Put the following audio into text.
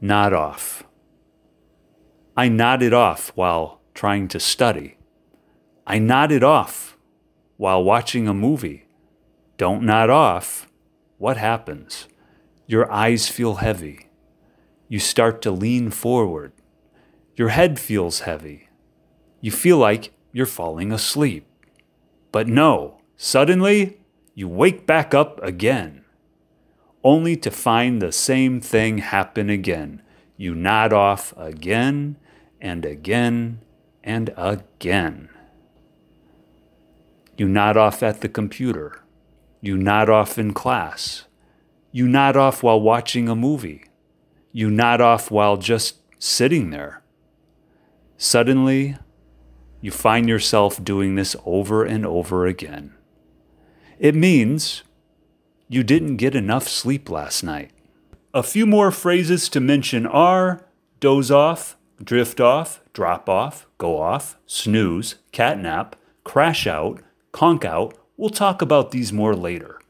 nod off. I nodded off while trying to study. I nodded off while watching a movie. Don't nod off. What happens? Your eyes feel heavy. You start to lean forward. Your head feels heavy. You feel like you're falling asleep. But no, suddenly you wake back up again only to find the same thing happen again. You nod off again and again and again. You nod off at the computer. You nod off in class. You nod off while watching a movie. You nod off while just sitting there. Suddenly, you find yourself doing this over and over again. It means you didn't get enough sleep last night. A few more phrases to mention are doze off, drift off, drop off, go off, snooze, catnap, crash out, conk out. We'll talk about these more later.